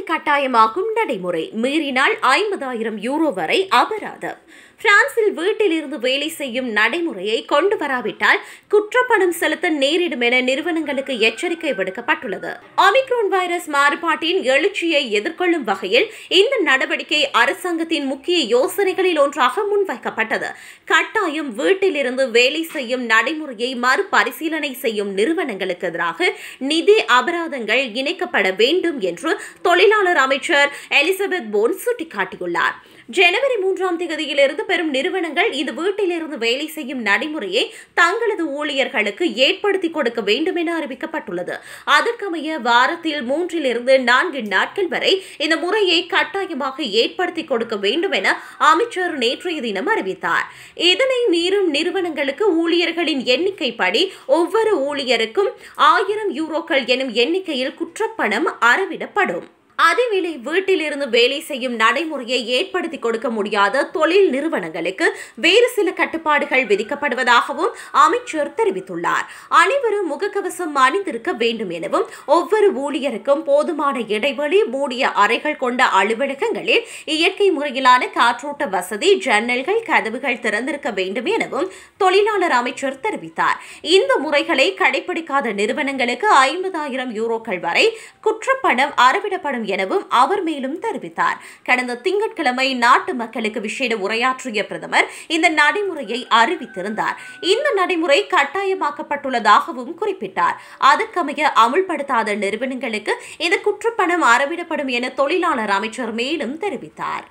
தண்டனை கட்டாயமாகும் நடைமுறை மீறினால் ஐம்பதாயிரம் யூரோ வரை அபராதம் பிரான்சில் வீட்டிலிருந்து வேலை செய்யும் நடைமுறையை கொண்டு வராவிட்டால் குற்றப்பணம் செலுத்த நேரிடும் என நிறுவனங்களுக்கு எச்சரிக்கை விடுக்கப்பட்டுள்ளது ஒமிக்ரோன் வைரஸ் மாறுபாட்டின் எழுச்சியை எதிர்கொள்ளும் வகையில் இந்த நடவடிக்கை அரசாங்கத்தின் முக்கிய யோசனைகளில் ஒன்றாக முன்வைக்கப்பட்டது கட்டாயம் வீட்டிலிருந்து வேலை செய்யும் நடைமுறையை மறுபரிசீலனை செய்யும் நிறுவனங்களுக்கு எதிராக நிதி அபராதங்கள் இணைக்கப்பட வேண்டும் என்று தொழில் மேலாளர் அமைச்சர் எலிசபெத் போன் சுட்டிக்காட்டியுள்ளார் ஜனவரி மூன்றாம் தேதியிலிருந்து பெரும் நிறுவனங்கள் இந்த வீட்டிலிருந்து வேலை செய்யும் நடைமுறையை தங்களது ஊழியர்களுக்கு ஏற்படுத்தி கொடுக்க வேண்டும் என அறிவிக்கப்பட்டுள்ளது அதற்கமைய வாரத்தில் மூன்றிலிருந்து நான்கு நாட்கள் வரை இந்த முறையை கட்டாயமாக ஏற்படுத்தி கொடுக்க வேண்டும் என அமைச்சர் நேற்றைய தினம் அறிவித்தார் இதனை மீறும் நிறுவனங்களுக்கு ஊழியர்களின் எண்ணிக்கைப்படி ஒவ்வொரு ஊழியருக்கும் ஆயிரம் யூரோக்கள் எனும் எண்ணிக்கையில் குற்றப்பணம் அறவிடப்படும் அதேவேளை வீட்டிலிருந்து வேலை செய்யும் நடைமுறையை ஏற்படுத்தி கொடுக்க முடியாத தொழில் நிறுவனங்களுக்கு வேறு சில கட்டுப்பாடுகள் விதிக்கப்படுவதாகவும் அமைச்சர் தெரிவித்துள்ளார் அனைவரும் முகக்கவசம் அணிந்திருக்க வேண்டும் எனவும் ஒவ்வொரு ஊழியருக்கும் போதுமான இடைவெளி மூடிய அறைகள் கொண்ட அலுவலகங்களில் இயற்கை முறையிலான காற்றோட்ட வசதி ஜன்னல்கள் கதவுகள் திறந்திருக்க வேண்டும் எனவும் தொழிலாளர் அமைச்சர் தெரிவித்தார் இந்த முறைகளை கடைபிடிக்காத நிறுவனங்களுக்கு ஐம்பதாயிரம் யூரோக்கள் வரை குற்றப்பணம் அறவிடப்படும் எனவும் அவர் மேலும் தெரிவித்தார் கடந்த திங்கட்கிழமை நாட்டு மக்களுக்கு விஷேட உரையாற்றிய பிரதமர் இந்த நடைமுறையை அறிவித்திருந்தார் இந்த நடைமுறை கட்டாயமாக்கப்பட்டுள்ளதாகவும் குறிப்பிட்டார் அதற்கமைய அமுல்படுத்தாத நிறுவனங்களுக்கு இந்த குற்றப்பணம் அறவிடப்படும் என தொழிலாளர் அமைச்சர் மேலும் தெரிவித்தார்